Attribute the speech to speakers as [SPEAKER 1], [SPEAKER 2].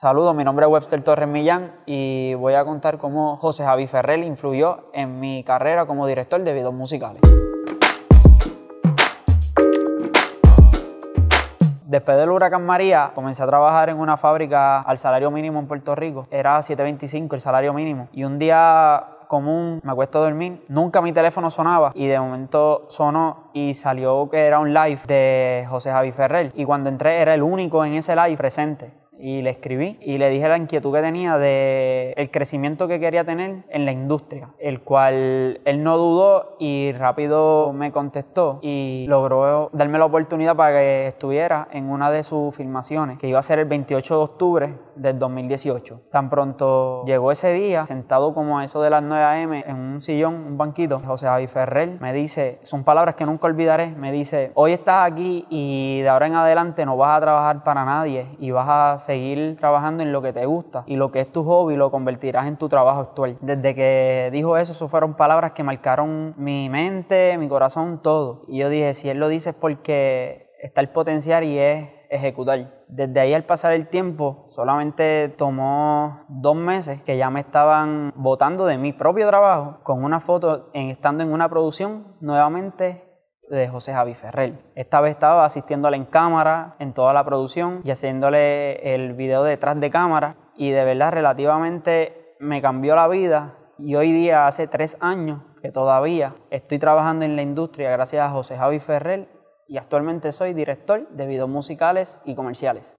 [SPEAKER 1] Saludos, mi nombre es Webster Torres Millán y voy a contar cómo José Javi Ferrell influyó en mi carrera como director de videos musicales. Después del huracán María, comencé a trabajar en una fábrica al salario mínimo en Puerto Rico. Era 7.25 el salario mínimo. Y un día común, me acuesto a dormir, nunca mi teléfono sonaba y de momento sonó y salió que era un live de José Javi Ferrell. Y cuando entré era el único en ese live presente y le escribí y le dije la inquietud que tenía de el crecimiento que quería tener en la industria, el cual él no dudó y rápido me contestó y logró darme la oportunidad para que estuviera en una de sus filmaciones que iba a ser el 28 de octubre del 2018. Tan pronto llegó ese día, sentado como a eso de las 9 a.m. en un sillón, un banquito, José Javi Ferrer me dice, son palabras que nunca olvidaré, me dice, hoy estás aquí y de ahora en adelante no vas a trabajar para nadie y vas a seguir trabajando en lo que te gusta y lo que es tu hobby lo convertirás en tu trabajo actual. Desde que dijo eso, eso fueron palabras que marcaron mi mente, mi corazón, todo. Y yo dije, si él lo dice es porque está el potencial y es ejecutar. Desde ahí al pasar el tiempo, solamente tomó dos meses que ya me estaban votando de mi propio trabajo con una foto en, estando en una producción nuevamente de José Javi Ferrer. Esta vez estaba asistiéndole en cámara, en toda la producción y haciéndole el video detrás de cámara y de verdad relativamente me cambió la vida y hoy día hace tres años que todavía estoy trabajando en la industria gracias a José Javi Ferrer y actualmente soy director de videos musicales y comerciales.